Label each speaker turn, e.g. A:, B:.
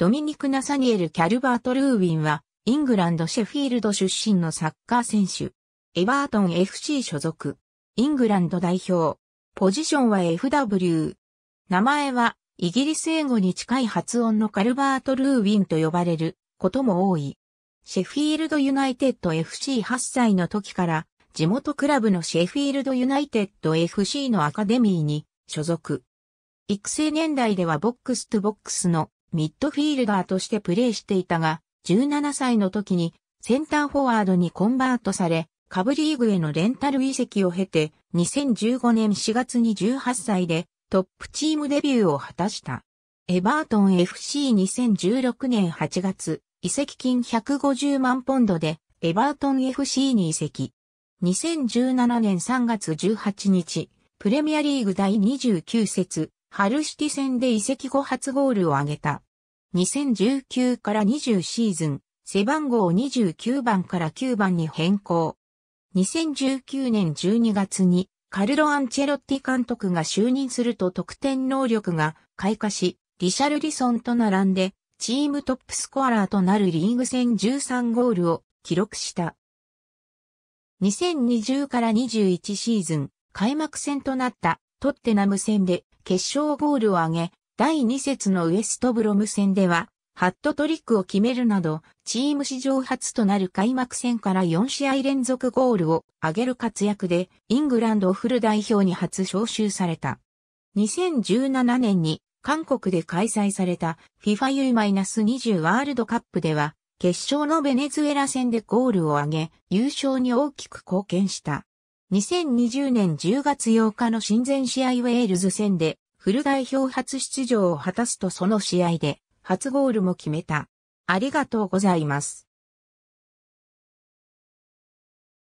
A: ドミニク・ナサニエル・キャルバート・ルーウィンは、イングランド・シェフィールド出身のサッカー選手。エバートン FC 所属。イングランド代表。ポジションは FW。名前は、イギリス英語に近い発音のカルバート・ルーウィンと呼ばれることも多い。シェフィールド・ユナイテッド FC8 歳の時から、地元クラブのシェフィールド・ユナイテッド FC のアカデミーに所属。育成年代ではボックス・ゥ・ボックスのミッドフィールダーとしてプレーしていたが、17歳の時にセンターフォワードにコンバートされ、カブリーグへのレンタル移籍を経て、2015年4月に18歳でトップチームデビューを果たした。エバートン FC2016 年8月、移籍金150万ポンドでエバートン FC に移籍。2017年3月18日、プレミアリーグ第29節、ハルシティ戦で移籍後初ゴールを挙げた。2019から20シーズン、背番号29番から9番に変更。2019年12月にカルロ・アンチェロッティ監督が就任すると得点能力が開花し、リシャルリソンと並んでチームトップスコアラーとなるリーグ戦13ゴールを記録した。2020から21シーズン開幕戦となったトッテナム戦で決勝ゴールを挙げ、第2節のウエストブロム戦では、ハットトリックを決めるなど、チーム史上初となる開幕戦から4試合連続ゴールを挙げる活躍で、イングランドフル代表に初招集された。2017年に韓国で開催された FIFAU-20 ワールドカップでは、決勝のベネズエラ戦でゴールを挙げ、優勝に大きく貢献した。2020年10月8日の親善試合ウェールズ戦で、フル代表初出場を果たすとその試合で、初ゴールも決めた。ありがとうございます。